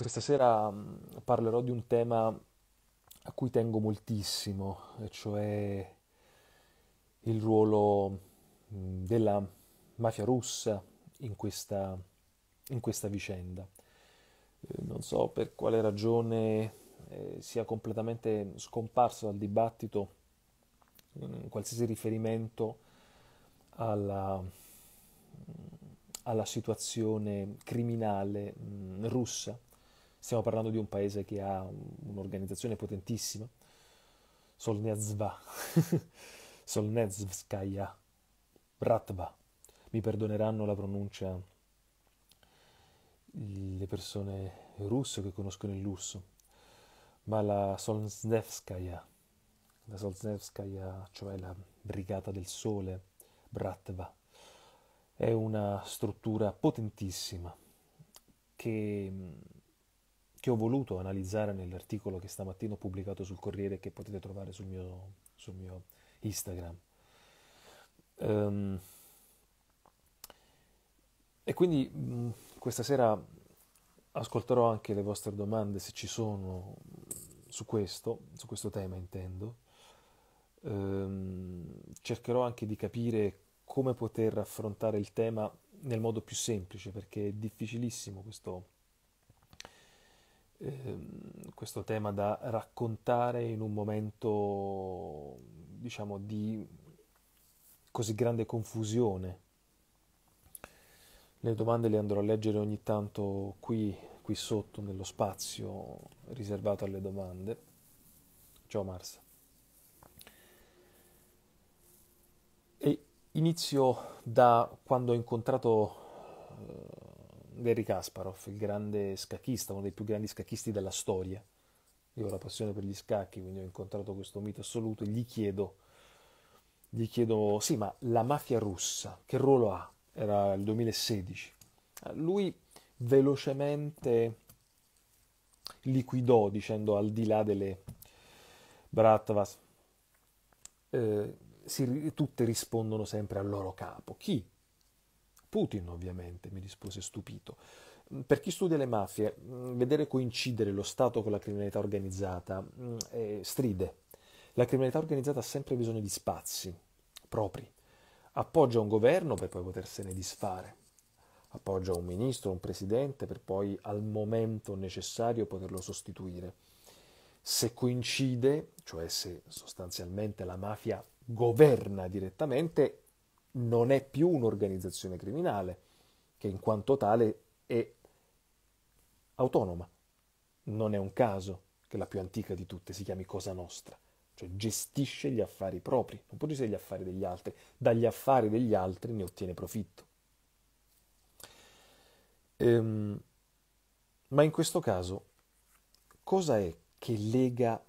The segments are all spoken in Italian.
Questa sera mm, parlerò di un tema a cui tengo moltissimo, e cioè il ruolo mm, della mafia russa in questa, in questa vicenda. Eh, non so per quale ragione eh, sia completamente scomparso dal dibattito mm, qualsiasi riferimento alla, alla situazione criminale russa Stiamo parlando di un paese che ha un'organizzazione potentissima, Solnezva, Solnezvskaya, Ratva, mi perdoneranno la pronuncia le persone russe che conoscono il lusso, ma la Solnevskaya, la Solnevskaya, cioè la Brigata del Sole, Bratva, è una struttura potentissima che che ho voluto analizzare nell'articolo che stamattina ho pubblicato sul Corriere che potete trovare sul mio, sul mio Instagram. Um, e quindi mh, mm, questa sera ascolterò anche le vostre domande se ci sono su questo, su questo tema intendo. Um, cercherò anche di capire come poter affrontare il tema nel modo più semplice perché è difficilissimo questo Ehm, questo tema da raccontare in un momento diciamo di così grande confusione. Le domande le andrò a leggere ogni tanto qui, qui sotto nello spazio riservato alle domande. Ciao Mars. E inizio da quando ho incontrato eh, Gary Kasparov, il grande scacchista, uno dei più grandi scacchisti della storia. Io ho la passione per gli scacchi, quindi ho incontrato questo mito assoluto e gli chiedo, gli chiedo, sì, ma la mafia russa, che ruolo ha? Era il 2016. Lui velocemente liquidò dicendo al di là delle Bratvas, eh, si, tutte rispondono sempre al loro capo. Chi Putin ovviamente, mi rispose stupito. Mm, per chi studia le mafie, mm, vedere coincidere lo Stato con la criminalità organizzata mm, eh, stride. La criminalità organizzata ha sempre bisogno di spazi propri. Appoggia un governo per poi potersene disfare. Appoggia un ministro, un presidente per poi al momento necessario poterlo sostituire. Se coincide, cioè se sostanzialmente la mafia governa direttamente, non è più un'organizzazione criminale, che in quanto tale è autonoma. Non è un caso che la più antica di tutte si chiami Cosa Nostra, cioè gestisce gli affari propri, non può gestire gli affari degli altri, dagli affari degli altri ne ottiene profitto. Ehm, ma in questo caso, cosa è che lega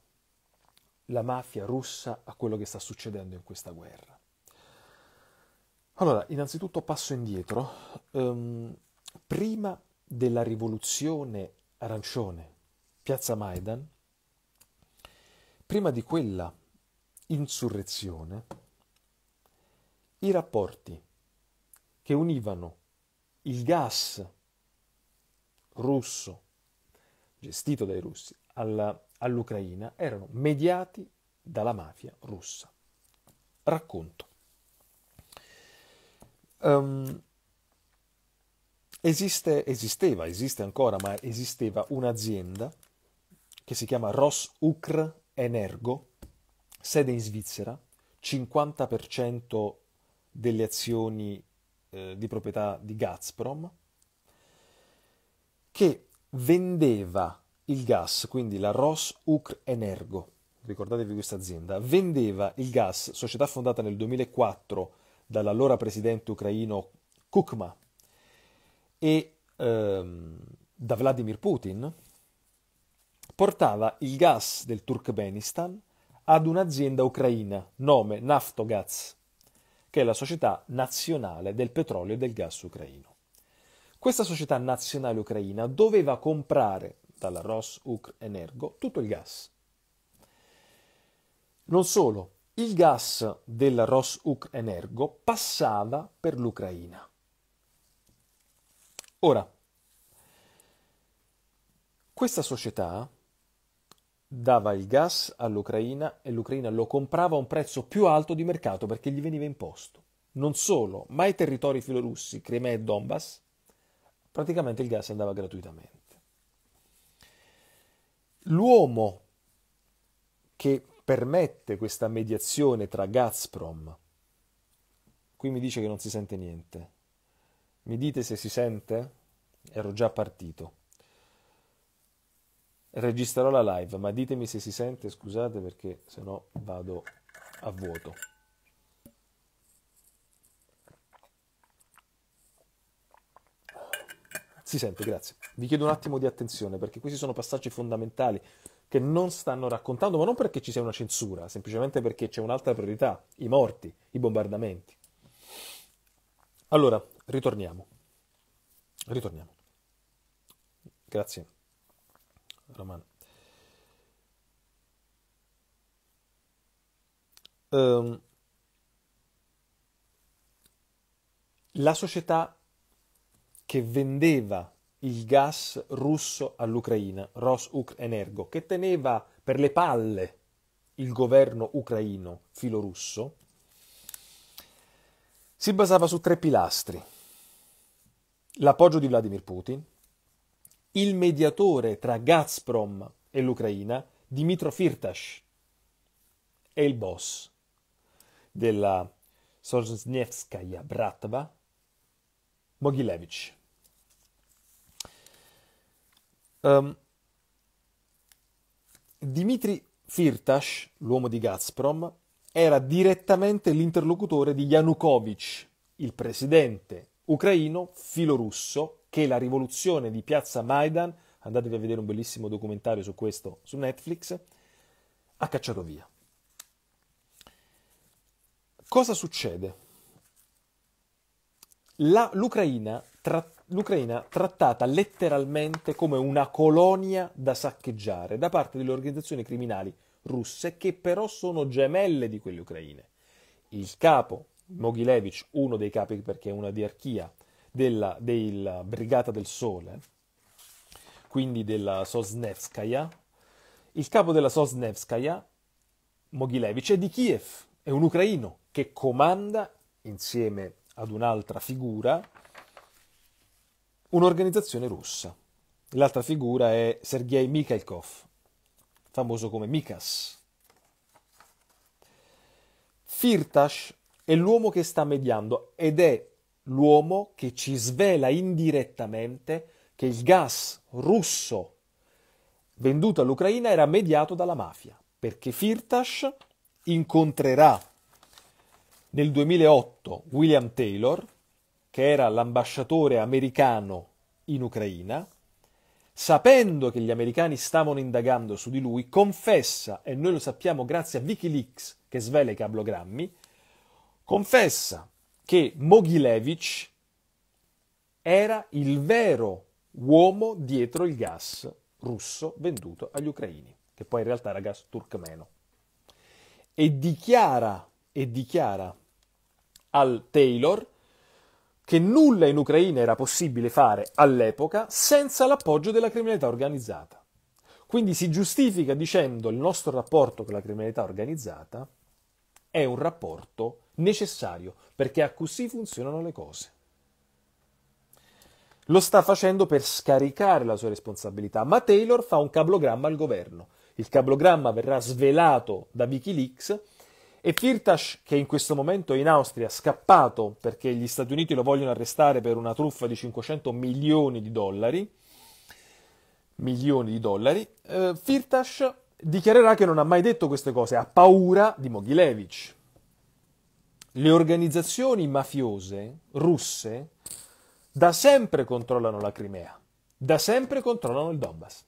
la mafia russa a quello che sta succedendo in questa guerra? Allora, innanzitutto passo indietro. Um, prima della rivoluzione arancione, piazza Maidan, prima di quella insurrezione, i rapporti che univano il gas russo, gestito dai russi, alla, all'Ucraina erano mediati dalla mafia russa. Racconto. Um, esiste, esisteva, esiste ancora, ma esisteva un'azienda che si chiama Ross Ukr Energo, sede in Svizzera, 50% delle azioni eh, di proprietà di Gazprom, che vendeva il gas, quindi la Ross Ukr Energo, ricordatevi questa azienda, vendeva il gas, società fondata nel 2004 dall'allora presidente ucraino Kukma e ehm, da Vladimir Putin, portava il gas del Turkmenistan ad un'azienda ucraina, nome Naftogaz, che è la società nazionale del petrolio e del gas ucraino. Questa società nazionale ucraina doveva comprare dalla Ros Ukr Energo tutto il gas. Non solo, il gas della Rosuk Energo passava per l'Ucraina. Ora, questa società dava il gas all'Ucraina e l'Ucraina lo comprava a un prezzo più alto di mercato perché gli veniva imposto. Non solo, ma i territori filorussi, Crimea e Donbass, praticamente il gas andava gratuitamente. L'uomo che permette questa mediazione tra Gazprom. Qui mi dice che non si sente niente. Mi dite se si sente? Ero già partito. Registrerò la live, ma ditemi se si sente, scusate perché sennò vado a vuoto. Si sente, grazie. Vi chiedo un attimo di attenzione perché questi sono passaggi fondamentali che non stanno raccontando, ma non perché ci sia una censura, semplicemente perché c'è un'altra priorità, i morti, i bombardamenti. Allora, ritorniamo. Ritorniamo. Grazie, Romano. Um, la società che vendeva il gas russo all'Ucraina, Rosucrenergo, che teneva per le palle il governo ucraino filorusso, si basava su tre pilastri. L'appoggio di Vladimir Putin, il mediatore tra Gazprom e l'Ucraina, Dimitro Firtash, e il boss della Sosnevskaya Bratva, Mogilevich. Um, Dimitri Firtash, l'uomo di Gazprom, era direttamente l'interlocutore di Yanukovych, il presidente ucraino filorusso che la rivoluzione di piazza Maidan, andatevi a vedere un bellissimo documentario su questo su Netflix, ha cacciato via. Cosa succede? La, L'Ucraina trattò l'Ucraina trattata letteralmente come una colonia da saccheggiare da parte delle organizzazioni criminali russe che però sono gemelle di quelle ucraine. Il capo Mogilevich, uno dei capi perché è una diarchia della, della Brigata del Sole, quindi della Sosnevskaya, il capo della Sosnevskaya, Mogilevich, è di Kiev, è un ucraino che comanda insieme ad un'altra figura un'organizzazione russa. L'altra figura è Sergei Mikhailkov, famoso come Mikas. Firtash è l'uomo che sta mediando ed è l'uomo che ci svela indirettamente che il gas russo venduto all'Ucraina era mediato dalla mafia, perché Firtash incontrerà nel 2008 William Taylor, che era l'ambasciatore americano in Ucraina, sapendo che gli americani stavano indagando su di lui, confessa, e noi lo sappiamo grazie a Wikileaks che svela i cablogrammi, confessa che Mogilevich era il vero uomo dietro il gas russo venduto agli ucraini, che poi in realtà era gas turcmeno. E dichiara, e dichiara al Taylor che nulla in Ucraina era possibile fare all'epoca senza l'appoggio della criminalità organizzata. Quindi si giustifica dicendo che il nostro rapporto con la criminalità organizzata è un rapporto necessario perché così funzionano le cose. Lo sta facendo per scaricare la sua responsabilità, ma Taylor fa un cablogramma al governo. Il cablogramma verrà svelato da Wikileaks e Firtash, che in questo momento è in Austria, scappato perché gli Stati Uniti lo vogliono arrestare per una truffa di 500 milioni di dollari, milioni di dollari, eh, Firtash dichiarerà che non ha mai detto queste cose, ha paura di Mogilevich. Le organizzazioni mafiose russe da sempre controllano la Crimea, da sempre controllano il Donbass.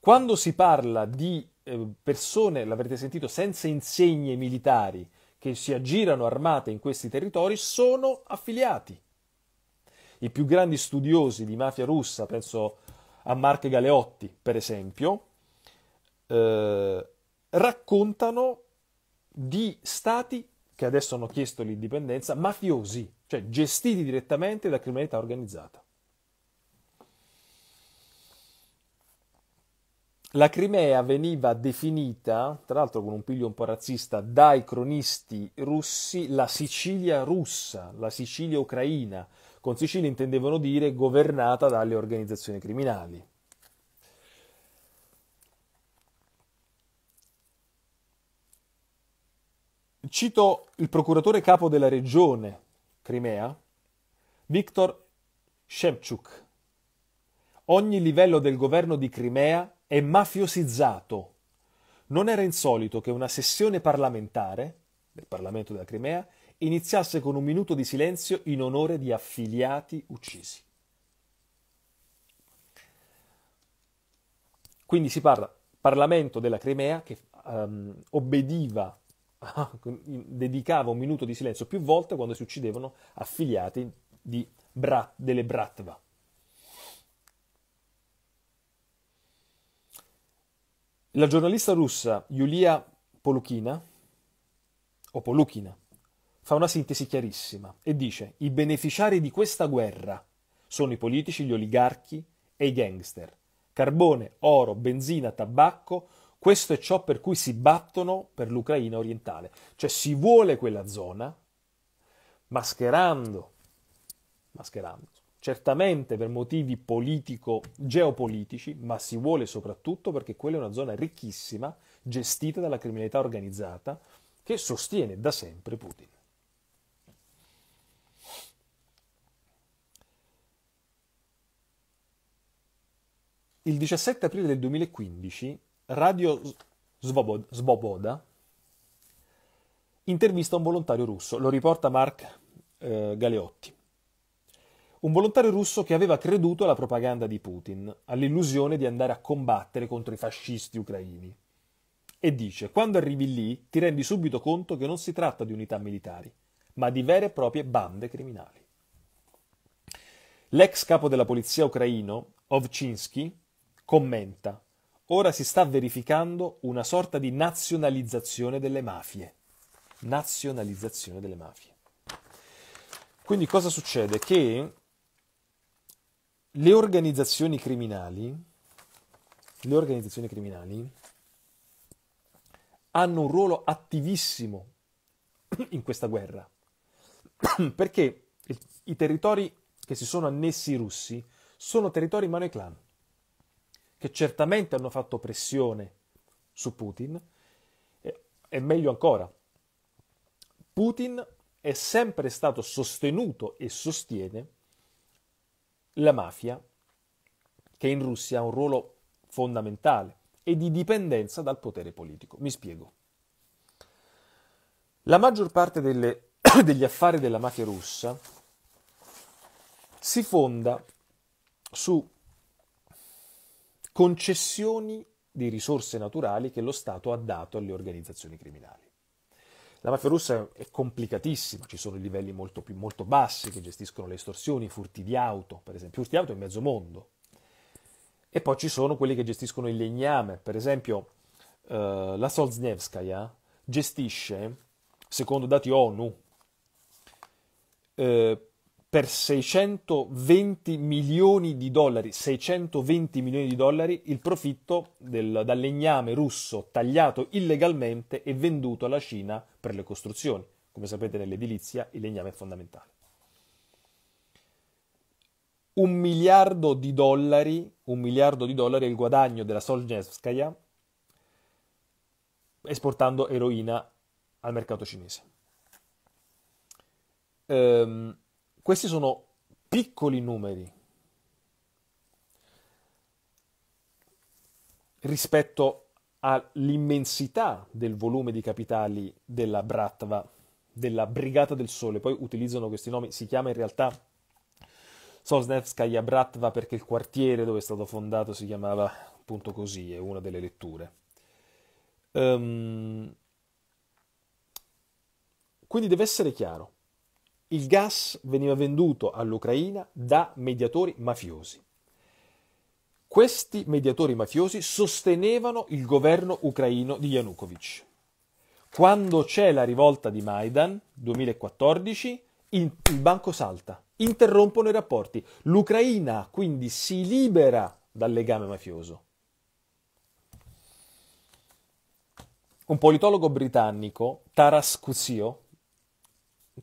Quando si parla di eh, persone, l'avrete sentito, senza insegne militari che si aggirano armate in questi territori sono affiliati. I più grandi studiosi di mafia russa, penso a Mark Galeotti per esempio, eh, raccontano di stati che adesso hanno chiesto l'indipendenza, mafiosi, cioè gestiti direttamente da criminalità organizzata. la Crimea veniva definita, tra l'altro con un piglio un po' razzista, dai cronisti russi la Sicilia russa, la Sicilia ucraina. Con Sicilia intendevano dire governata dalle organizzazioni criminali. Cito il procuratore capo della regione Crimea, Viktor Shevchuk. Ogni livello del governo di Crimea è mafiosizzato. Non era insolito che una sessione parlamentare, del Parlamento della Crimea, iniziasse con un minuto di silenzio in onore di affiliati uccisi. Quindi si parla Parlamento della Crimea che um, obbediva, dedicava un minuto di silenzio più volte quando si uccidevano affiliati di, delle Bratva. La giornalista russa Yulia Polukina, o Polukina, fa una sintesi chiarissima e dice i beneficiari di questa guerra sono i politici, gli oligarchi e i gangster. Carbone, oro, benzina, tabacco, questo è ciò per cui si battono per l'Ucraina orientale. Cioè si vuole quella zona mascherando, mascherando certamente per motivi politico-geopolitici, ma si vuole soprattutto perché quella è una zona ricchissima, gestita dalla criminalità organizzata, che sostiene da sempre Putin. Il 17 aprile del 2015 Radio Svoboda, intervista un volontario russo, lo riporta Mark eh, Galeotti un volontario russo che aveva creduto alla propaganda di Putin, all'illusione di andare a combattere contro i fascisti ucraini. E dice, quando arrivi lì ti rendi subito conto che non si tratta di unità militari, ma di vere e proprie bande criminali. L'ex capo della polizia ucraino, Ovchinsky, commenta, ora si sta verificando una sorta di nazionalizzazione delle mafie. Nazionalizzazione delle mafie. Quindi cosa succede? Che le organizzazioni criminali, le organizzazioni criminali hanno un ruolo attivissimo in questa guerra, perché i territori che si sono annessi i russi sono territori in mano ai clan, che certamente hanno fatto pressione su Putin, e meglio ancora, Putin è sempre stato sostenuto e sostiene la mafia, che in Russia ha un ruolo fondamentale e di dipendenza dal potere politico. Mi spiego. La maggior parte delle, degli affari della mafia russa si fonda su concessioni di risorse naturali che lo Stato ha dato alle organizzazioni criminali. La mafia russa è complicatissima, ci sono livelli molto, più, molto bassi che gestiscono le estorsioni, i furti di auto, per esempio, i furti di auto in mezzo mondo. E poi ci sono quelli che gestiscono il legname, per esempio eh, la Solzhnevskaya gestisce, secondo dati ONU, eh, per 620 milioni di dollari, 620 milioni di dollari il profitto del, dal legname russo tagliato illegalmente e venduto alla Cina per le costruzioni. Come sapete nell'edilizia il legname è fondamentale. Un miliardo di dollari, un miliardo di dollari è il guadagno della Solzhenitsyn esportando eroina al mercato cinese. Um, questi sono piccoli numeri rispetto all'immensità del volume di capitali della Bratva, della Brigata del Sole. Poi utilizzano questi nomi, si chiama in realtà Solzhenskaya Bratva perché il quartiere dove è stato fondato si chiamava appunto così, è una delle letture. Um, quindi deve essere chiaro il gas veniva venduto all'Ucraina da mediatori mafiosi. Questi mediatori mafiosi sostenevano il governo ucraino di Yanukovych. Quando c'è la rivolta di Maidan, 2014, il, il banco salta, interrompono i rapporti. L'Ucraina quindi si libera dal legame mafioso. Un politologo britannico, Taras Kuzio,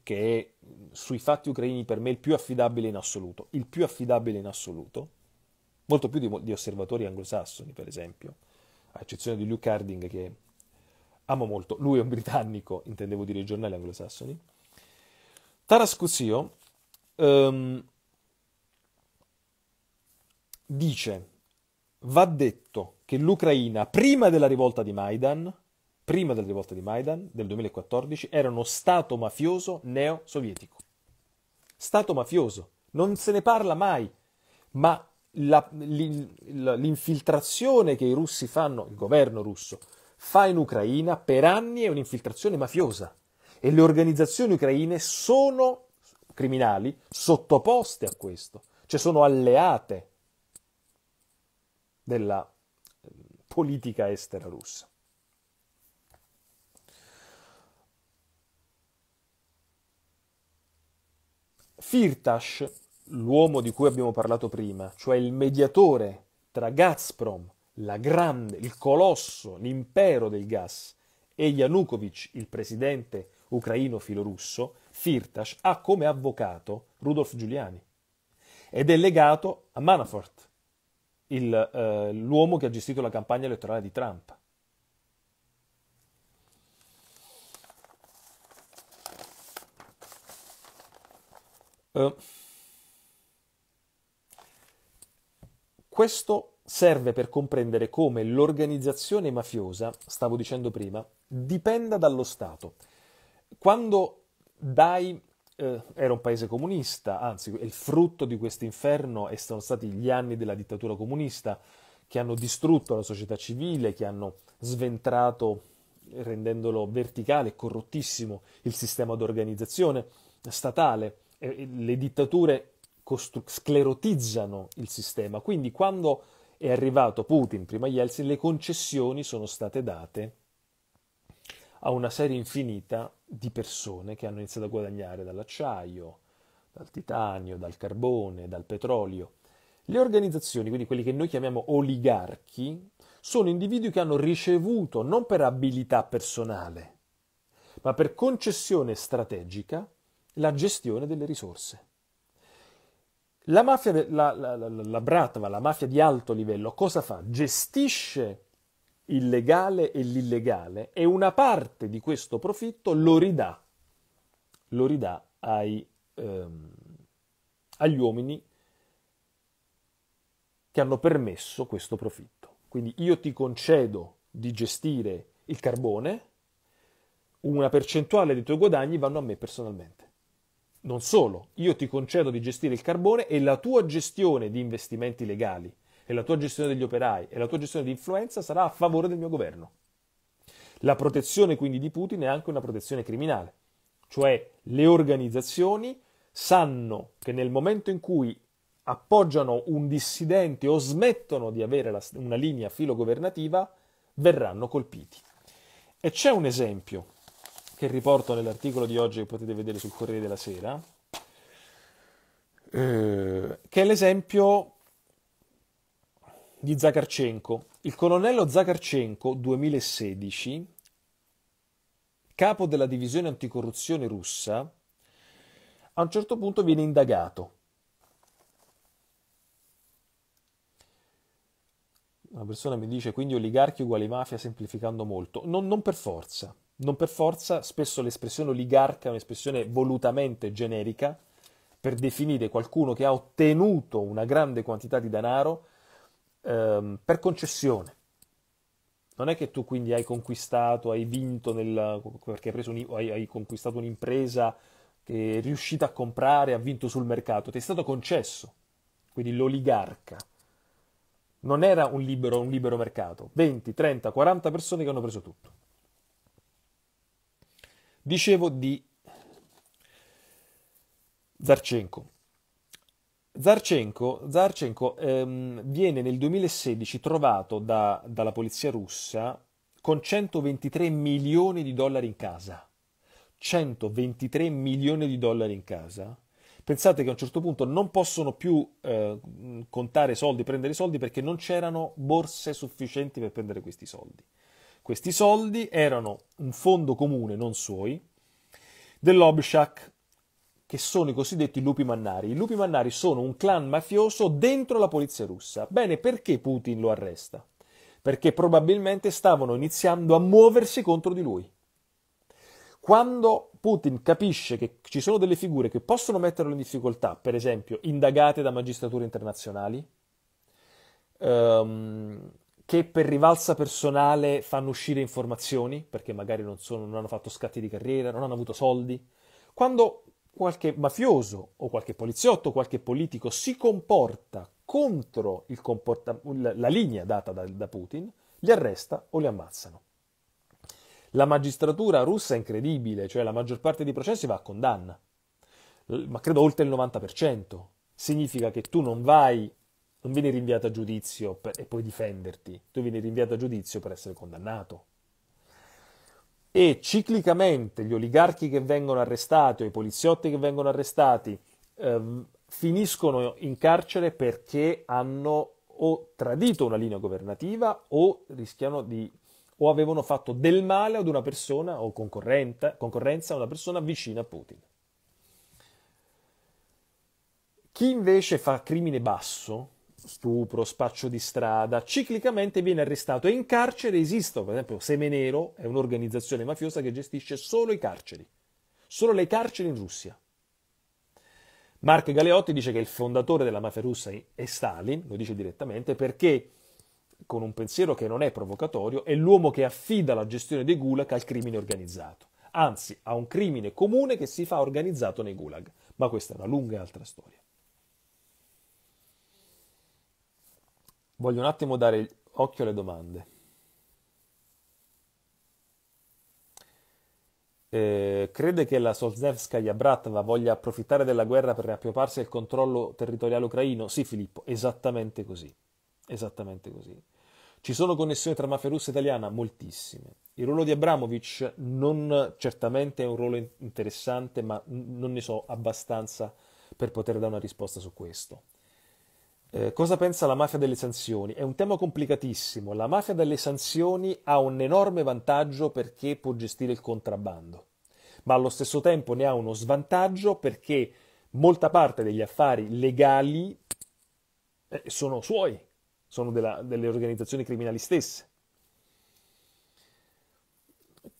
che sui fatti ucraini per me il più affidabile in assoluto, il più affidabile in assoluto, molto più di, di osservatori anglosassoni per esempio, a eccezione di Luke Harding che amo molto, lui è un britannico, intendevo dire i giornali anglosassoni. Taras Cusio um, ehm, dice, va detto che l'Ucraina prima della rivolta di Maidan prima della rivolta di Maidan del 2014, era uno Stato mafioso neo-sovietico. Stato mafioso, non se ne parla mai, ma la, l'infiltrazione che i russi fanno, il governo russo fa in Ucraina per anni è un'infiltrazione mafiosa e le organizzazioni ucraine sono criminali sottoposte a questo, cioè sono alleate della politica estera russa. Firtash, l'uomo di cui abbiamo parlato prima, cioè il mediatore tra Gazprom, la grande, il colosso, l'impero del gas, e Yanukovych, il presidente ucraino filorusso, Firtash ha come avvocato Rudolf Giuliani ed è legato a Manafort, il, eh, l'uomo che ha gestito la campagna elettorale di Trump. Eh. questo serve per comprendere come l'organizzazione mafiosa, stavo dicendo prima, dipenda dallo Stato. Quando dai eh, era un paese comunista, anzi il frutto di questo inferno sono stati gli anni della dittatura comunista che hanno distrutto la società civile, che hanno sventrato, rendendolo verticale, e corrottissimo, il sistema d'organizzazione statale. Eh, eh, le dittature costru- sclerotizzano il sistema. Quindi quando è arrivato Putin, prima Yeltsin, le concessioni sono state date a una serie infinita di persone che hanno iniziato a guadagnare dall'acciaio, dal titanio, dal carbone, dal petrolio. Le organizzazioni, quindi quelli che noi chiamiamo oligarchi, sono individui che hanno ricevuto non per abilità personale, ma per concessione strategica la gestione delle risorse. La mafia, la, la, la, la Bratva, la mafia di alto livello, cosa fa? Gestisce il legale e l'illegale e una parte di questo profitto lo ridà, lo ridà ai, ehm, agli uomini che hanno permesso questo profitto. Quindi io ti concedo di gestire il carbone, una percentuale dei tuoi guadagni vanno a me personalmente. Non solo, io ti concedo di gestire il carbone e la tua gestione di investimenti legali e la tua gestione degli operai e la tua gestione di influenza sarà a favore del mio governo. La protezione quindi di Putin è anche una protezione criminale, cioè le organizzazioni sanno che nel momento in cui appoggiano un dissidente o smettono di avere una linea filogovernativa, verranno colpiti. E c'è un esempio che riporto nell'articolo di oggi che potete vedere sul Corriere della Sera, eh. che è l'esempio di Zakarchenko. Il colonnello Zakarchenko, 2016, capo della divisione anticorruzione russa, a un certo punto viene indagato. Una persona mi dice quindi oligarchi uguali mafia semplificando molto. non, non per forza non per forza, spesso l'espressione oligarca è un'espressione volutamente generica per definire qualcuno che ha ottenuto una grande quantità di denaro ehm, per concessione. Non è che tu quindi hai conquistato, hai vinto nel, perché hai, un, hai, hai conquistato un'impresa che è riuscita a comprare, ha vinto sul mercato, ti è stato concesso. Quindi l'oligarca non era un libero, un libero mercato, 20, 30, 40 persone che hanno preso tutto. Dicevo di Zarchenko. Zarchenko, Zarchenko ehm, viene nel 2016 trovato da, dalla polizia russa con 123 milioni di dollari in casa. 123 milioni di dollari in casa. Pensate che a un certo punto non possono più eh, contare soldi, prendere soldi perché non c'erano borse sufficienti per prendere questi soldi. Questi soldi erano un fondo comune, non suoi, dell'Obshak, che sono i cosiddetti lupi mannari. I lupi mannari sono un clan mafioso dentro la polizia russa. Bene, perché Putin lo arresta? Perché probabilmente stavano iniziando a muoversi contro di lui. Quando Putin capisce che ci sono delle figure che possono metterlo in difficoltà, per esempio indagate da magistrature internazionali, um, che per rivalsa personale fanno uscire informazioni, perché magari non, sono, non hanno fatto scatti di carriera, non hanno avuto soldi. Quando qualche mafioso o qualche poliziotto o qualche politico si comporta contro comporta- la linea data da, da Putin, li arresta o li ammazzano. La magistratura russa è incredibile, cioè la maggior parte dei processi va a condanna, ma credo oltre il 90%. Significa che tu non vai non vieni rinviato a giudizio per, e puoi difenderti, tu vieni rinviato a giudizio per essere condannato. E ciclicamente gli oligarchi che vengono arrestati o i poliziotti che vengono arrestati eh, finiscono in carcere perché hanno o tradito una linea governativa o rischiano di o avevano fatto del male ad una persona o concorrenza a una persona vicina a Putin. Chi invece fa crimine basso stupro, spaccio di strada, ciclicamente viene arrestato e in carcere esistono, per esempio Semenero è un'organizzazione mafiosa che gestisce solo i carceri, solo le carceri in Russia. Mark Galeotti dice che il fondatore della mafia russa è Stalin, lo dice direttamente, perché con un pensiero che non è provocatorio, è l'uomo che affida la gestione dei gulag al crimine organizzato. Anzi, a un crimine comune che si fa organizzato nei gulag. Ma questa è una lunga e altra storia. Voglio un attimo dare occhio alle domande. Eh, crede che la Solzevskaya Bratva voglia approfittare della guerra per riappropriarsi il controllo territoriale ucraino? Sì, Filippo, esattamente così. Esattamente così. Ci sono connessioni tra mafia russa e italiana? Moltissime. Il ruolo di Abramovic non certamente è un ruolo interessante, ma non ne so abbastanza per poter dare una risposta su questo. Eh, cosa pensa la mafia delle sanzioni? È un tema complicatissimo. La mafia delle sanzioni ha un enorme vantaggio perché può gestire il contrabbando, ma allo stesso tempo ne ha uno svantaggio perché molta parte degli affari legali eh, sono suoi, sono della, delle organizzazioni criminali stesse.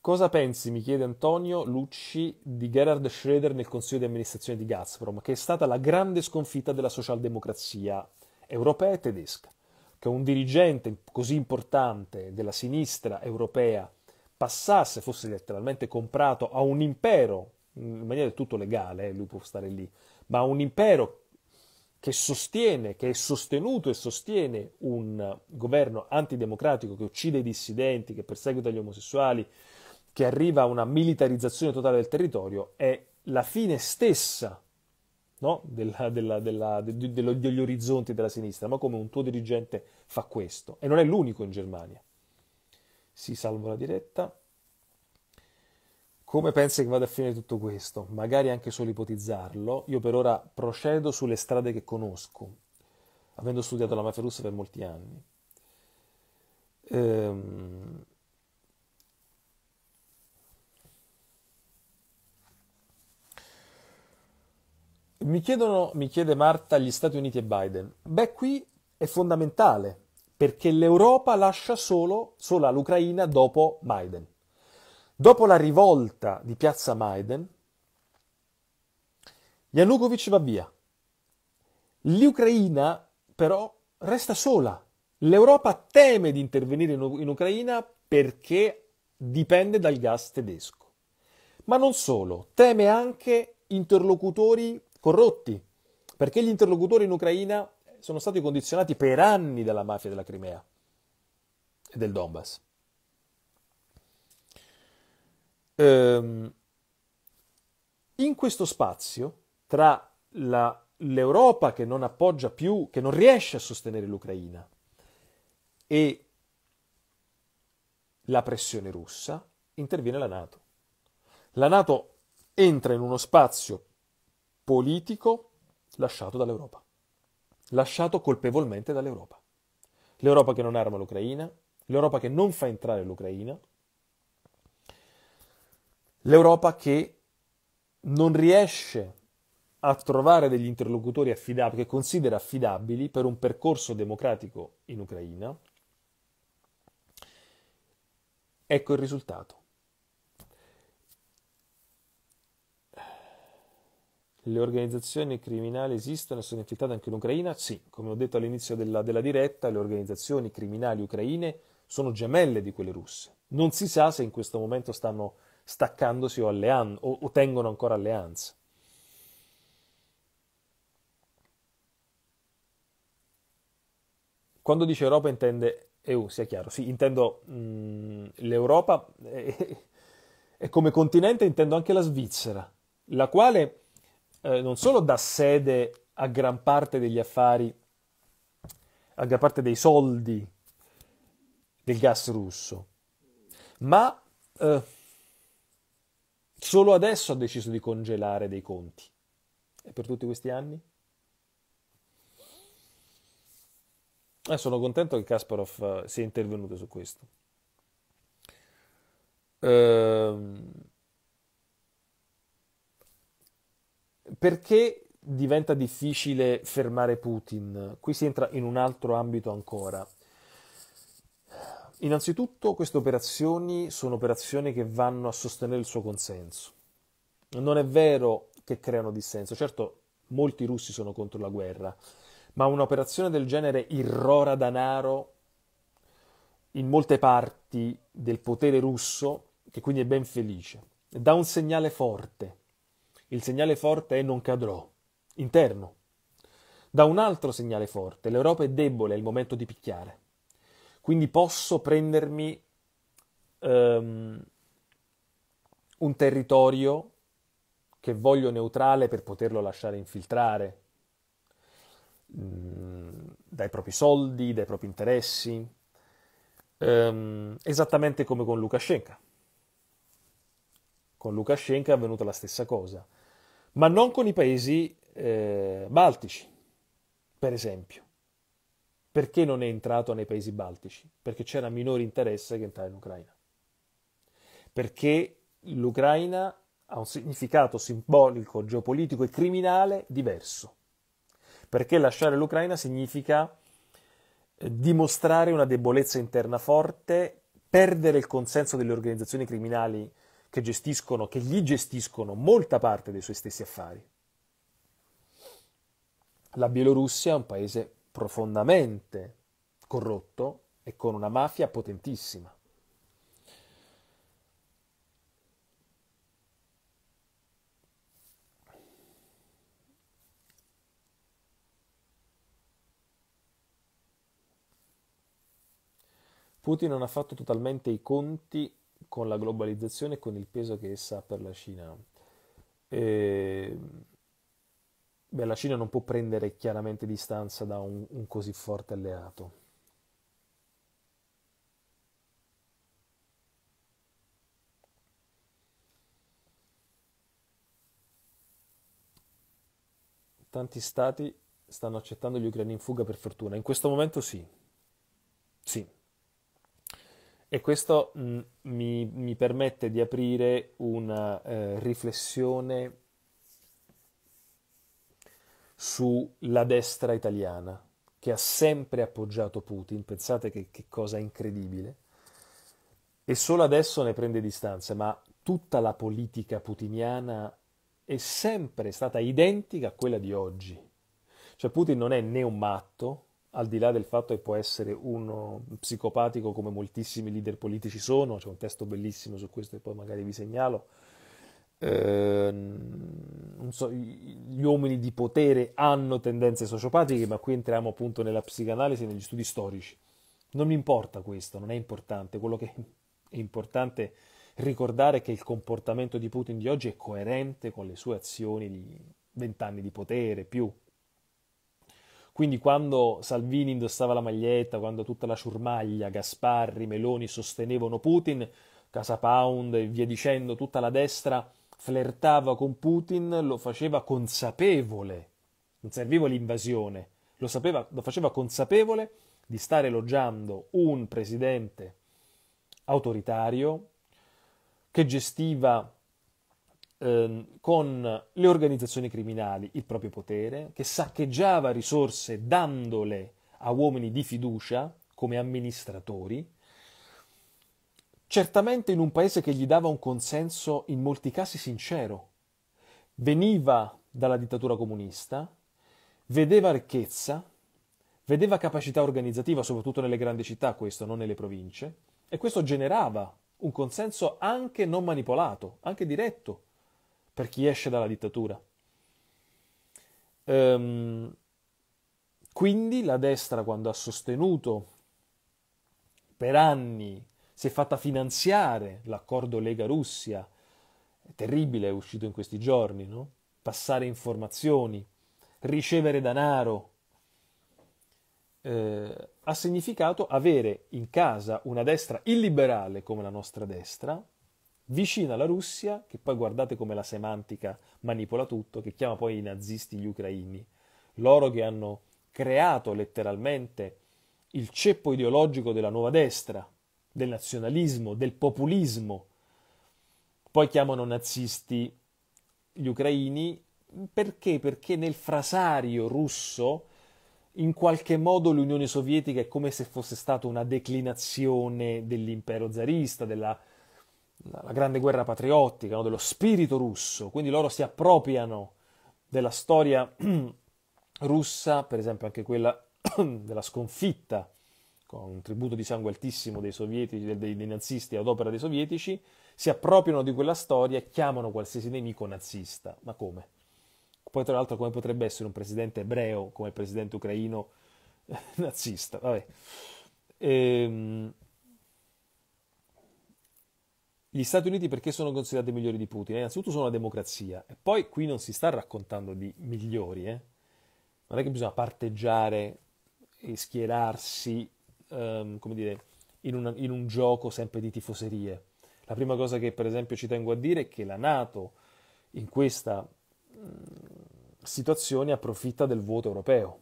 Cosa pensi, mi chiede Antonio Lucci, di Gerhard Schroeder nel consiglio di amministrazione di Gazprom, che è stata la grande sconfitta della socialdemocrazia europea e tedesca, che un dirigente così importante della sinistra europea passasse, fosse letteralmente comprato a un impero, in maniera del tutto legale, eh, lui può stare lì, ma a un impero che sostiene, che è sostenuto e sostiene un governo antidemocratico che uccide i dissidenti, che perseguita gli omosessuali, che arriva a una militarizzazione totale del territorio, è la fine stessa no? della, della, della, de, de, degli orizzonti della sinistra, ma come un tuo dirigente fa questo. E non è l'unico in Germania. Si salva la diretta. Come pensi che vada a finire tutto questo? Magari anche solo ipotizzarlo. Io per ora procedo sulle strade che conosco, avendo studiato la mafia russa per molti anni. Ehm Mi, chiedono, mi chiede Marta, gli Stati Uniti e Biden. Beh, qui è fondamentale perché l'Europa lascia solo, sola l'Ucraina dopo Biden. Dopo la rivolta di piazza Maiden, Yanukovych va via. L'Ucraina però resta sola. L'Europa teme di intervenire in Ucraina perché dipende dal gas tedesco. Ma non solo, teme anche interlocutori corrotti, perché gli interlocutori in Ucraina sono stati condizionati per anni dalla mafia della Crimea e del Donbass. Ehm, in questo spazio tra la, l'Europa che non appoggia più, che non riesce a sostenere l'Ucraina e la pressione russa, interviene la Nato. La Nato entra in uno spazio politico lasciato dall'Europa, lasciato colpevolmente dall'Europa. L'Europa che non arma l'Ucraina, l'Europa che non fa entrare l'Ucraina, l'Europa che non riesce a trovare degli interlocutori affidabili, che considera affidabili per un percorso democratico in Ucraina. Ecco il risultato. le organizzazioni criminali esistono e sono infiltrate anche in Ucraina? Sì, come ho detto all'inizio della, della diretta, le organizzazioni criminali ucraine sono gemelle di quelle russe. Non si sa se in questo momento stanno staccandosi o, allean- o, o tengono ancora alleanze. Quando dice Europa intende EU, sia chiaro, sì, intendo mh, mm, l'Europa e, eh, e come continente intendo anche la Svizzera, la quale eh, non solo dà sede a gran parte degli affari, a gran parte dei soldi del gas russo, ma eh, solo adesso ha deciso di congelare dei conti. E per tutti questi anni? Eh, sono contento che Kasparov eh, sia intervenuto su questo. Ehm... perché diventa difficile fermare Putin? Qui si entra in un altro ambito ancora. Innanzitutto queste operazioni sono operazioni che vanno a sostenere il suo consenso. Non è vero che creano dissenso, certo molti russi sono contro la guerra, ma un'operazione del genere irrora danaro in molte parti del potere russo, che quindi è ben felice, dà un segnale forte il segnale forte è non cadrò, interno. Da un altro segnale forte, l'Europa è debole, è il momento di picchiare. Quindi posso prendermi um, un territorio che voglio neutrale per poterlo lasciare infiltrare mm, dai propri soldi, dai propri interessi, um, esattamente come con Lukashenko. Con Lukashenko è avvenuta la stessa cosa ma non con i paesi eh, baltici, per esempio. Perché non è entrato nei paesi baltici? Perché c'era minore interesse che entrare in Ucraina. Perché l'Ucraina ha un significato simbolico, geopolitico e criminale diverso. Perché lasciare l'Ucraina significa eh, dimostrare una debolezza interna forte, perdere il consenso delle organizzazioni criminali che gestiscono, che gli gestiscono molta parte dei suoi stessi affari. La Bielorussia è un paese profondamente corrotto e con una mafia potentissima. Putin non ha fatto totalmente i conti con la globalizzazione e con il peso che essa ha per la Cina. E, beh, la Cina non può prendere chiaramente distanza da un, un così forte alleato. Tanti stati stanno accettando gli ucraini in fuga per fortuna. In questo momento sì. Sì. E questo mh, mm, mi, mi, permette di aprire una eh, riflessione sulla destra italiana, che ha sempre appoggiato Putin, pensate che, che cosa incredibile, e solo adesso ne prende distanza, ma tutta la politica putiniana è sempre stata identica a quella di oggi. Cioè Putin non è né un matto, al di là del fatto che può essere uno psicopatico come moltissimi leader politici sono, c'è un testo bellissimo su questo che poi magari vi segnalo, eh, so, gli uomini di potere hanno tendenze sociopatiche, ma qui entriamo appunto nella psicanalisi e negli studi storici. Non importa questo, non è importante, quello che è importante ricordare è che il comportamento di Putin di oggi è coerente con le sue azioni di vent'anni di potere, più quindi quando Salvini indossava la maglietta, quando tutta la ciurmaglia, Gasparri, Meloni sostenevano Putin, Casa Pound e via dicendo, tutta la destra flirtava con Putin, lo faceva consapevole, non serviva l'invasione, lo, sapeva, lo faceva consapevole di stare elogiando un presidente autoritario che gestiva eh, con le organizzazioni criminali il proprio potere, che saccheggiava risorse dandole a uomini di fiducia come amministratori, certamente in un paese che gli dava un consenso in molti casi sincero. Veniva dalla dittatura comunista, vedeva ricchezza, vedeva capacità organizzativa, soprattutto nelle grandi città, questo, non nelle province, e questo generava un consenso anche non manipolato, anche diretto, per chi esce dalla dittatura. Ehm, quindi la destra, quando ha sostenuto per anni, si è fatta finanziare l'accordo Lega-Russia, è terribile, è uscito in questi giorni, no? passare informazioni, ricevere denaro, eh, ha significato avere in casa una destra illiberale come la nostra destra, vicina alla Russia, che poi guardate come la semantica manipola tutto, che chiama poi i nazisti gli ucraini, loro che hanno creato letteralmente il ceppo ideologico della nuova destra, del nazionalismo, del populismo. Poi chiamano nazisti gli ucraini perché? Perché nel frasario russo in qualche modo l'Unione Sovietica è come se fosse stata una declinazione dell'impero zarista, della la grande guerra patriottica, no? dello spirito russo, quindi loro si appropriano della storia russa, per esempio anche quella della sconfitta con un tributo di sangue altissimo dei, sovietici, dei, dei nazisti ad opera dei sovietici, si appropriano di quella storia e chiamano qualsiasi nemico nazista. Ma come? Poi tra l'altro come potrebbe essere un presidente ebreo come il presidente ucraino nazista? Vabbè. Ehm, gli Stati Uniti perché sono considerati migliori di Putin? Eh, innanzitutto sono una democrazia e poi qui non si sta raccontando di migliori, eh? non è che bisogna parteggiare e schierarsi um, come dire, in, una, in un gioco sempre di tifoserie. La prima cosa che per esempio ci tengo a dire è che la Nato in questa mm, situazione approfitta del vuoto europeo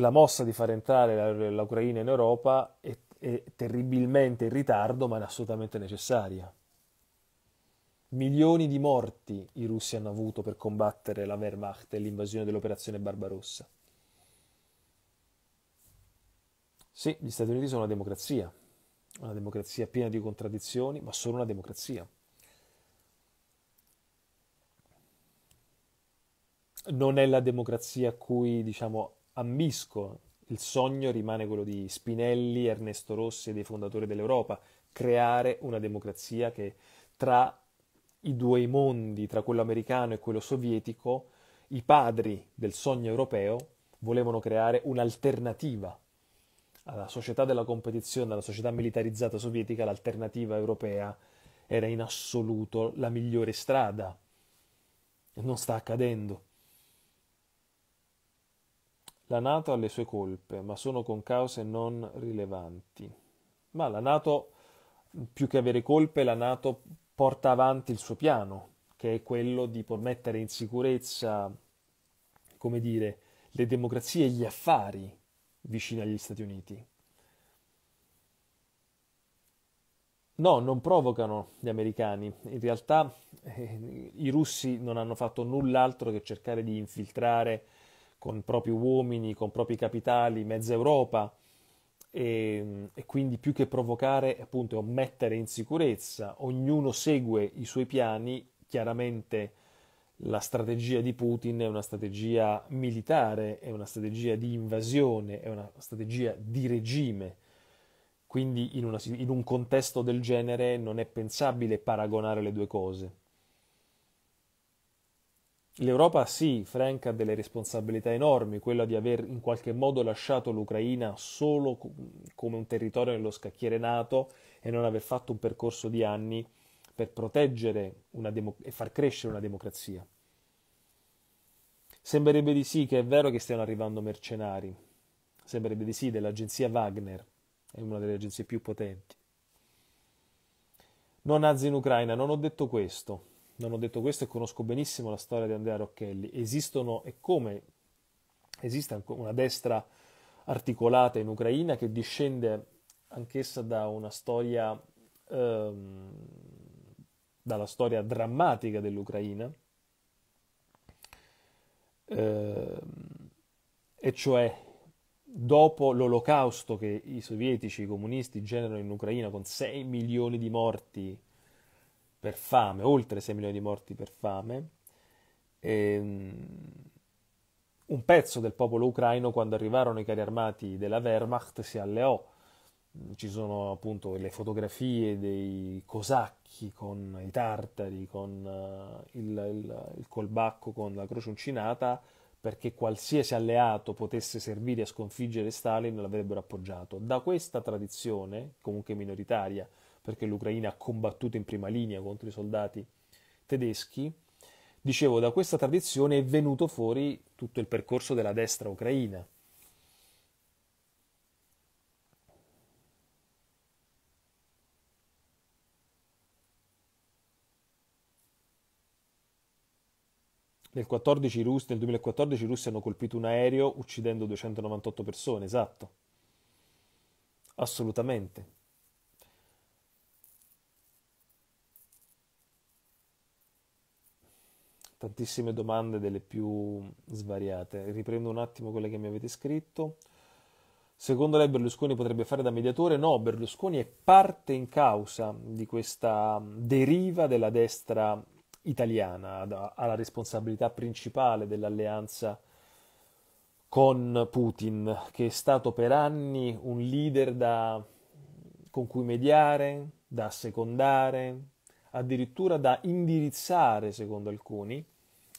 la mossa di far entrare l'Ucraina in Europa è, è terribilmente in ritardo, ma è assolutamente necessaria. Milioni di morti i russi hanno avuto per combattere la Wehrmacht e l'invasione dell'operazione Barbarossa. Sì, gli Stati Uniti sono una democrazia, una democrazia piena di contraddizioni, ma solo una democrazia. Non è la democrazia a cui, diciamo, ambisco. Il sogno rimane quello di Spinelli, Ernesto Rossi e dei fondatori dell'Europa, creare una democrazia che tra i due mondi, tra quello americano e quello sovietico, i padri del sogno europeo volevano creare un'alternativa alla società della competizione, alla società militarizzata sovietica, l'alternativa europea era in assoluto la migliore strada. Non sta accadendo. La Nato ha le sue colpe, ma sono con cause non rilevanti. Ma la Nato, più che avere colpe, la Nato porta avanti il suo piano, che è quello di mettere in sicurezza, come dire, le democrazie e gli affari vicini agli Stati Uniti. No, non provocano gli americani. In realtà eh, i russi non hanno fatto null'altro che cercare di infiltrare con propri uomini, con propri capitali, mezza Europa e, ehm, e quindi più che provocare appunto è un mettere in sicurezza, ognuno segue i suoi piani, chiaramente la strategia di Putin è una strategia militare, è una strategia di invasione, è una strategia di regime. Quindi in, una, in, un contesto del genere non è pensabile paragonare le due cose. L'Europa sì, Franca ha delle responsabilità enormi, quella di aver in qualche modo lasciato l'Ucraina solo come un territorio nello scacchiere NATO e non aver fatto un percorso di anni per proteggere democ- e far crescere una democrazia. Sembrerebbe di sì che è vero che stiano arrivando mercenari, sembrerebbe di sì dell'agenzia Wagner, è una delle agenzie più potenti. Non azzi in Ucraina, non ho detto questo, non ho detto questo e conosco benissimo la storia di Andrea Rocchelli. Esistono e come esiste una destra articolata in Ucraina che discende anch'essa da una storia, ehm, dalla storia drammatica dell'Ucraina, eh, e cioè dopo l'olocausto che i sovietici, i comunisti generano in Ucraina con 6 milioni di morti per fame, oltre 6 milioni di morti per fame. E, ehm, un pezzo del popolo ucraino, quando arrivarono i carri armati della Wehrmacht, si alleò. Ci sono appunto le fotografie dei cosacchi con i tartari, con eh, il, il, il colbacco con la croce uncinata, perché qualsiasi alleato potesse servire a sconfiggere Stalin l'avrebbero appoggiato. Da questa tradizione, comunque minoritaria, perché l'Ucraina ha combattuto in prima linea contro i soldati tedeschi, dicevo, da questa tradizione è venuto fuori tutto il percorso della destra ucraina. Nel, 14, nel 2014 i russi hanno colpito un aereo uccidendo 298 persone, esatto. Assolutamente. tantissime domande delle più svariate. Riprendo un attimo quelle che mi avete scritto. Secondo lei Berlusconi potrebbe fare da mediatore? No, Berlusconi è parte in causa di questa deriva della destra italiana, ha la responsabilità principale dell'alleanza con Putin, che è stato per anni un leader da, con cui mediare, da secondare, addirittura da indirizzare secondo alcuni,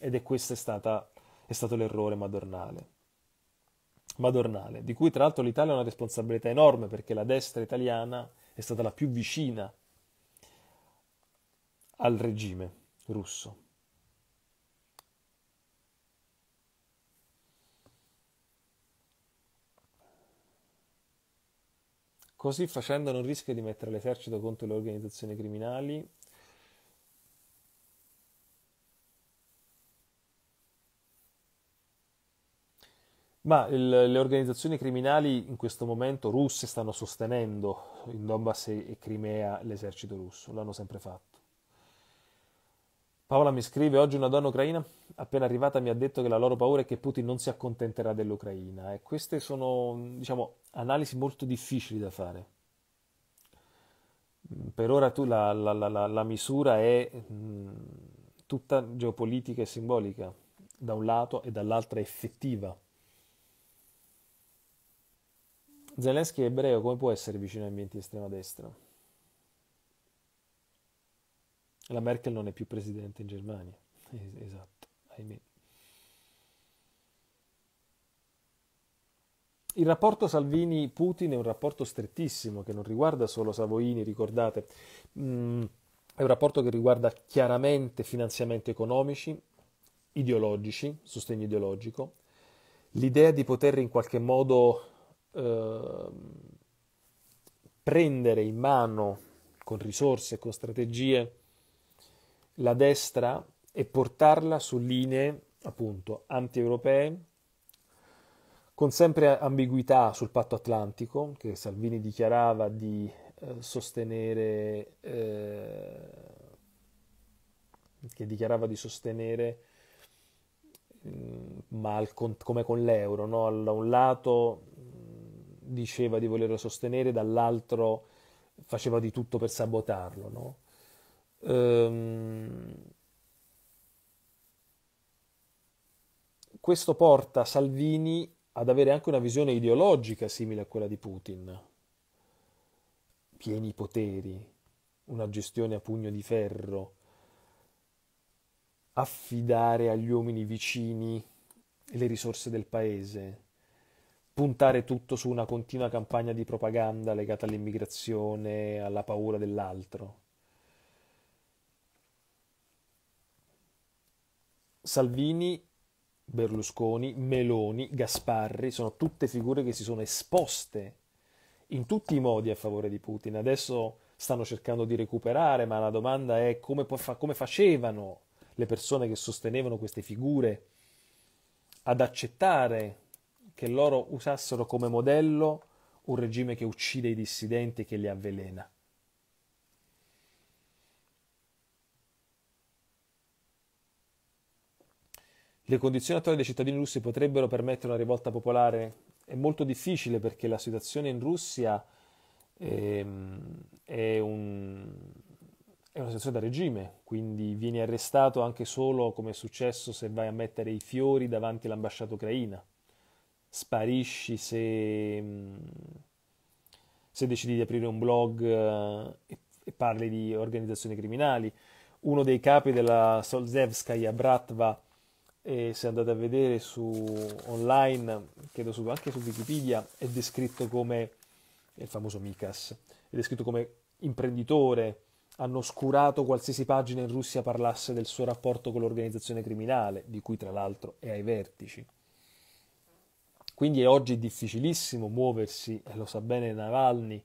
ed è questo è, stata, è stato l'errore madornale. madornale. di cui tra l'altro l'Italia ha una responsabilità enorme perché la destra italiana è stata la più vicina al regime russo. Così facendo non rischia di mettere l'esercito contro le organizzazioni criminali Ma il, le organizzazioni criminali in questo momento russe stanno sostenendo in Donbass e Crimea l'esercito russo, l'hanno sempre fatto. Paola mi scrive, oggi una donna ucraina appena arrivata mi ha detto che la loro paura è che Putin non si accontenterà dell'Ucraina e queste sono, diciamo, analisi molto difficili da fare. Per ora tu, la, la, la, la misura è mh, tutta geopolitica e simbolica, da un lato e dall'altra effettiva. Zelensky è ebreo, come può essere vicino ai ambienti di estrema destra? La Merkel non è più presidente in Germania, esatto, ahimè. Il rapporto Salvini-Putin è un rapporto strettissimo che non riguarda solo Savoini, ricordate, mm, è un rapporto che riguarda chiaramente finanziamenti economici, ideologici, sostegno ideologico, l'idea di poter in qualche modo Ehm, prendere in mano con risorse, con strategie la destra e portarla su linee appunto anti-europee con sempre ambiguità sul patto atlantico che Salvini dichiarava di eh, sostenere eh, che dichiarava di sostenere mm, ma al, come con l'euro no? da un lato diceva di volerlo sostenere, dall'altro faceva di tutto per sabotarlo. No? Ehm... questo porta Salvini ad avere anche una visione ideologica simile a quella di Putin. Pieni poteri, una gestione a pugno di ferro, affidare agli uomini vicini le risorse del paese puntare tutto su una continua campagna di propaganda legata all'immigrazione, alla paura dell'altro. Salvini, Berlusconi, Meloni, Gasparri sono tutte figure che si sono esposte in tutti i modi a favore di Putin. Adesso stanno cercando di recuperare, ma la domanda è come, come facevano le persone che sostenevano queste figure ad accettare che loro usassero come modello un regime che uccide i dissidenti e che li avvelena. Le condizioni attuali dei cittadini russi potrebbero permettere una rivolta popolare? È molto difficile perché la situazione in Russia è, ehm, è, un, è, una situazione da regime, quindi vieni arrestato anche solo come è successo se vai a mettere i fiori davanti all'ambasciata ucraina sparisci se, mm, se decidi di aprire un blog eh, e, parli di organizzazioni criminali. Uno dei capi della Solzevskaya Bratva, e eh, se andate a vedere su online, credo su, anche su Wikipedia, è descritto come il famoso Mikas, è descritto come imprenditore, hanno oscurato qualsiasi pagina in Russia parlasse del suo rapporto con l'organizzazione criminale, di cui tra l'altro è ai vertici. Quindi oggi è difficilissimo muoversi, e lo sa bene Navalny.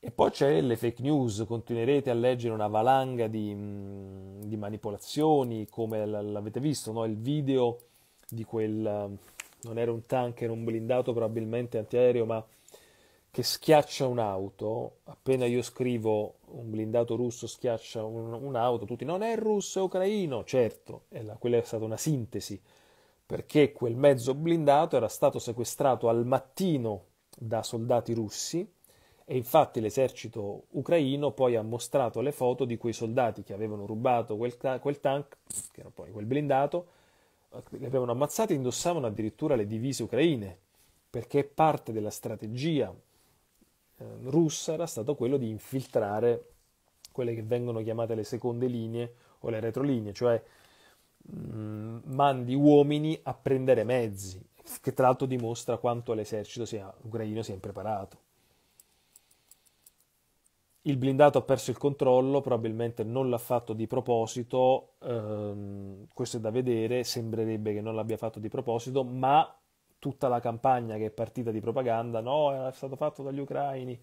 E poi c'è le fake news, continuerete a leggere una valanga di, mm, di manipolazioni, come l'avete visto, no? il video di quel, mm, non era un tank, era un blindato probabilmente antiaereo, ma che schiaccia un'auto, appena io scrivo un blindato russo schiaccia un, un'auto, tutti non è russo, è ucraino, certo, è la, quella è stata una sintesi, perché quel mezzo blindato era stato sequestrato al mattino da soldati russi e infatti l'esercito ucraino poi ha mostrato le foto di quei soldati che avevano rubato quel, quel tank, che era poi quel blindato, li avevano ammazzati e indossavano addirittura le divise ucraine, perché parte della strategia eh, russa era stato quello di infiltrare quelle che vengono chiamate le seconde linee o le retrolinee, cioè Mm, mandi uomini a prendere mezzi, che tra l'altro dimostra quanto l'esercito sia, ucraino sia impreparato. Il blindato ha perso il controllo, probabilmente non l'ha fatto di proposito, ehm, questo è da vedere, sembrerebbe che non l'abbia fatto di proposito, ma tutta la campagna che è partita di propaganda, no, era stato fatto dagli ucraini,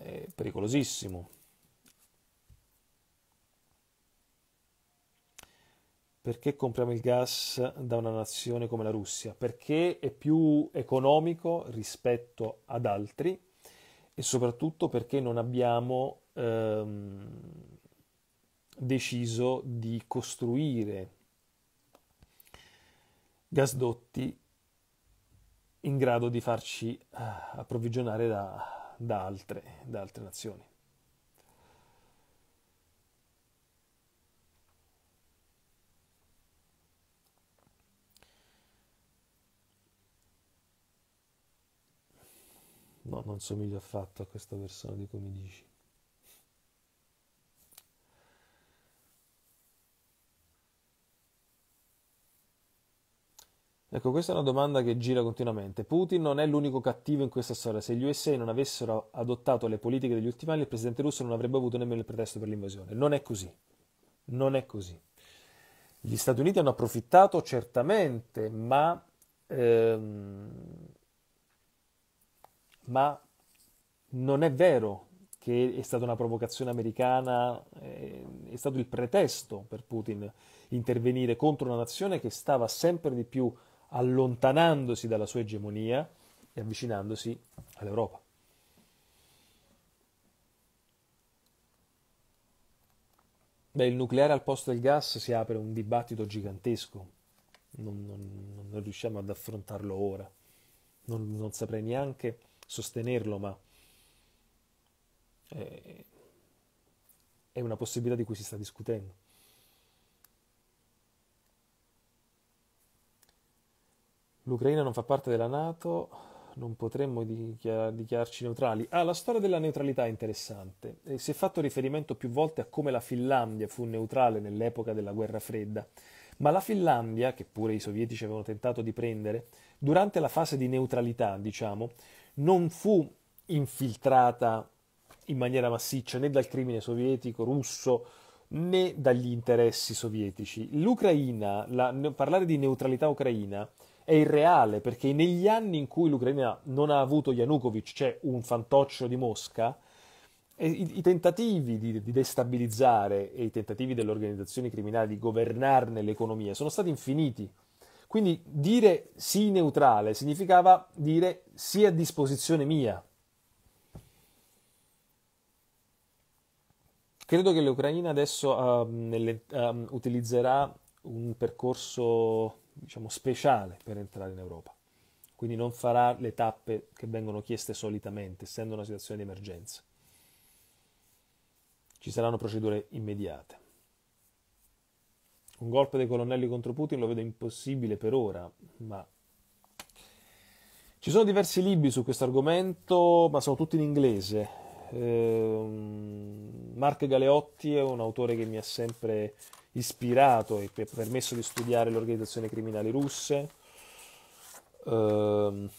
è pericolosissimo. perché compriamo il gas da una nazione come la Russia? Perché è più economico rispetto ad altri e soprattutto perché non abbiamo ehm, deciso di costruire gasdotti in grado di farci eh, approvvigionare da, da, altre, da altre nazioni. No, non somiglio affatto a questa persona di cui mi dici. Ecco, questa è una domanda che gira continuamente. Putin non è l'unico cattivo in questa storia. Se gli USA non avessero adottato le politiche degli ultimi anni, il presidente russo non avrebbe avuto nemmeno il pretesto per l'invasione. Non è così. Non è così. Gli Stati Uniti hanno approfittato certamente, ma ehm, ma non è vero che è stata una provocazione americana, eh, è stato il pretesto per Putin intervenire contro una nazione che stava sempre di più allontanandosi dalla sua egemonia e avvicinandosi all'Europa. Beh, il nucleare al posto del gas si apre un dibattito gigantesco, non, non, non riusciamo ad affrontarlo ora, non, non saprei neanche sostenerlo, ma eh, è una possibilità di cui si sta discutendo. L'Ucraina non fa parte della Nato, non potremmo dichiar- dichiararci neutrali. Ah, la storia della neutralità è interessante. Eh, si è fatto riferimento più volte a come la Finlandia fu neutrale nell'epoca della guerra fredda, ma la Finlandia, che pure i sovietici avevano tentato di prendere, durante la fase di neutralità, diciamo, non fu infiltrata in maniera massiccia né dal crimine sovietico, russo, né dagli interessi sovietici. L'Ucraina, la, parlare di neutralità ucraina è irreale perché negli anni in cui l'Ucraina non ha avuto Yanukovych, cioè un fantoccio di Mosca, i, i tentativi di, di, destabilizzare e i tentativi delle organizzazioni criminali di governarne l'economia sono stati infiniti. Quindi dire sì neutrale significava dire sì a disposizione mia. Credo che l'Ucraina adesso uh, nelle, uh, utilizzerà un percorso diciamo, speciale per entrare in Europa, quindi non farà le tappe che vengono chieste solitamente, essendo una situazione di emergenza. Ci saranno procedure immediate. Un golpe dei colonnelli contro Putin lo vedo impossibile per ora, ma ci sono diversi libri su questo argomento, ma sono tutti in inglese. Eh, Mark Galeotti è un autore che mi ha sempre ispirato e mi ha permesso di studiare le organizzazioni criminali russe. Ehm,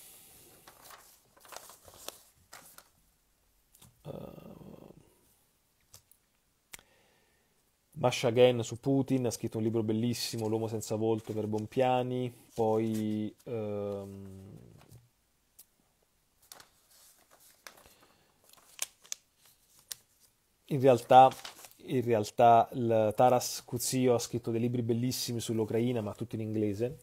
eh, eh, Masha Gen su Putin, ha scritto un libro bellissimo, L'uomo senza volto per Bompiani, poi ehm, in realtà, in realtà Taras Kuzio ha scritto dei libri bellissimi sull'Ucraina, ma tutti in inglese,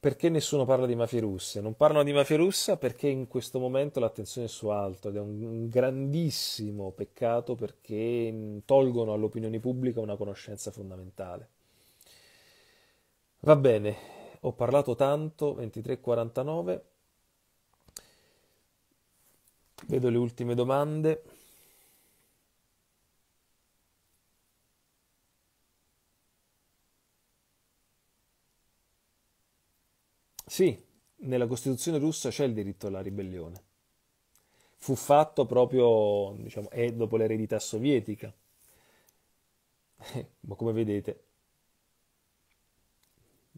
perché nessuno parla di mafie russe? Non parlano di mafie russa perché in questo momento l'attenzione è su altro ed è un grandissimo peccato perché mm, tolgono all'opinione pubblica una conoscenza fondamentale. Va bene, ho parlato tanto, 23.49. Vedo le ultime domande. Sì, nella Costituzione russa c'è il diritto alla ribellione. Fu fatto proprio, diciamo, è dopo l'eredità sovietica. Eh, ma come vedete,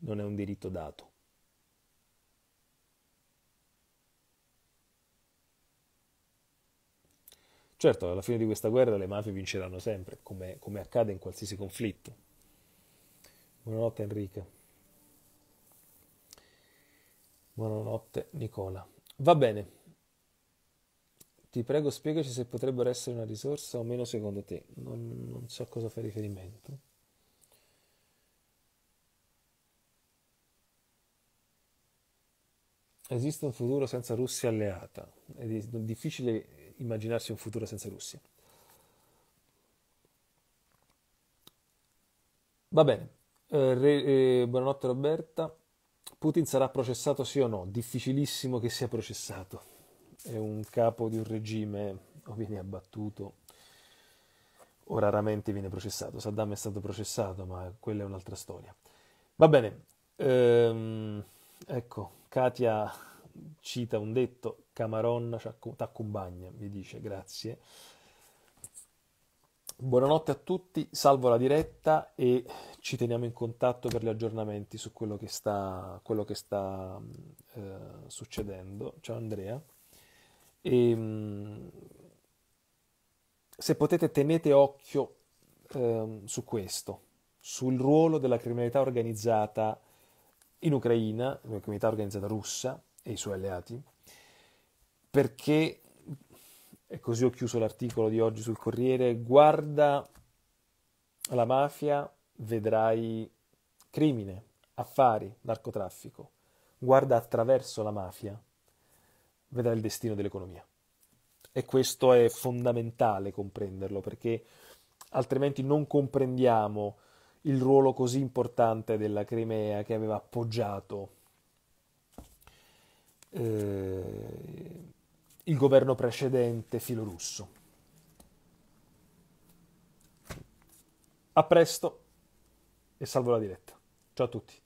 non è un diritto dato. Certo, alla fine di questa guerra le mafie vinceranno sempre, come, come accade in qualsiasi conflitto. Buonanotte Enrica. Buonanotte Nicola. Va bene. Ti prego spiegaci se potrebbero essere una risorsa o meno secondo te. Non, non so a cosa fai riferimento. Esiste un futuro senza Russia alleata. È difficile immaginarsi un futuro senza Russia. Va bene. Eh, re, eh, buonanotte Roberta. Putin sarà processato sì o no? Difficilissimo che sia processato. È un capo di un regime o viene abbattuto o raramente viene processato. Saddam è stato processato, ma quella è un'altra storia. Va bene, ehm, ecco, Katia cita un detto, Camaron t'accompagna, mi dice, grazie. Buonanotte a tutti, salvo la diretta e ci teniamo in contatto per gli aggiornamenti su quello che sta, quello che sta eh, succedendo. Ciao Andrea. E, ehm, se potete tenete occhio eh, su questo, sul ruolo della criminalità organizzata in Ucraina, la criminalità organizzata russa e i suoi alleati, perché e così ho chiuso l'articolo di oggi sul Corriere, guarda la mafia, vedrai crimine, affari, narcotraffico, guarda attraverso la mafia, vedrai il destino dell'economia. E questo è fondamentale comprenderlo perché altrimenti non comprendiamo il ruolo così importante della Crimea che aveva appoggiato. Eh, il governo precedente filorusso. A presto e salvo la diretta. Ciao a tutti.